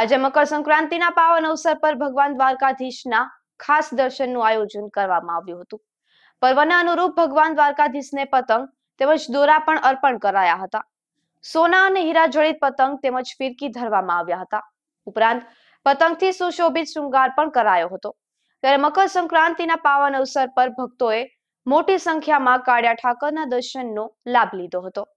આજે મકર સંક્રાંતિના પાવન અવસર પર ભગવાન દ્વારકાધીશના ખાસ દર્શનનું આયોજન કરવામાં આવ્યું હતું પર્વના અનુરૂપ ભગવાન દ્વારકાધીશને પતંગ તેમજ દોરા પણ અર્પણ કરાયા હતા સોના અને હીરા જડિત પતંગ તેમજ ફિરકી ધરવામાં આવ્યા હતા ઉપરાંત પતંગથી સુશોભિત શૃંગાર પણ કરાયો હતો ત્યારે મકર સંક્રાંતિના પાવન અવસર પર ભક્તોએ મોટી સંખ્યામાં કાળિયા ઠાકરના દર્શનનો લાભ લીધો હતો